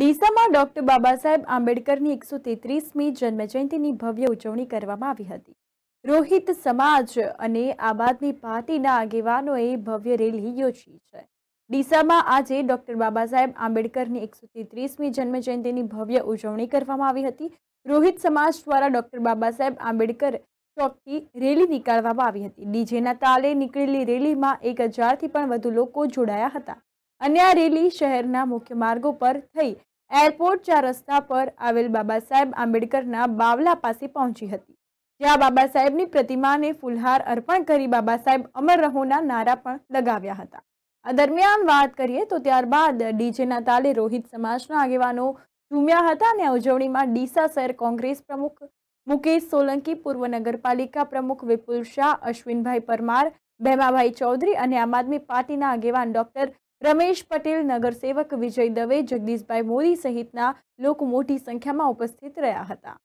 ડીસામાં doctor બાબા સાહેબ આંબેડકરની એકસો તેત્રીસમી જન્મજયંતિની ભવ્ય ઉજવણી કરવામાં આવી હતી રોહિત સમાજ અને આબાદની પાર્ટીના આગેવાનોએ ભવ્ય રેલી યોજી છે ડીસામાં આજે ડોક્ટર બાબા સાહેબ આંબેડકરની એકસો તેત્રીસમી જન્મજયંતિની ભવ્ય ઉજવણી કરવામાં આવી હતી રોહિત સમાજ દ્વારા ડોક્ટર બાબા સાહેબ આંબેડકર ચોકથી રેલી નીકાળવામાં આવી હતી ડીજેના તાલે નીકળેલી રેલીમાં એક હજારથી પણ વધુ લોકો જોડાયા હતા અન્ય રેલી શહેરના મુખ્ય માર્ગો પર થઈ એરપોર્ટ ચાર રસ્તા પર આવેલ બાબા સાહેબ આંબેડકરના બાવલા પાસે પહોંચી હતી જ્યાં બાબા સાહેબની પ્રતિમાને ફુલહાર અર્પણ કરી બાબા સાહેબ અમર રહોના નારા પણ લગાવ્યા હતા આ દરમિયાન વાત કરીએ તો ત્યારબાદ ડીજેના તાલે રોહિત સમાજના આગેવાનો ઝૂમ્યા હતા અને ઉજવણીમાં ડીસા શહેર કોંગ્રેસ પ્રમુખ મુકેશ સોલંકી પૂર્વ નગરપાલિકા પ્રમુખ વિપુલ શાહ અશ્વિનભાઈ પરમાર ભેમાભાઈ ચૌધરી અને આમ આદમી પાર્ટીના આગેવાન ડોક્ટર રમેશ પટેલ નગરસેવક વિજય દવે જગદીશભાઈ મોદી સહિતના લોકો મોટી સંખ્યામાં ઉપસ્થિત રહ્યા હતા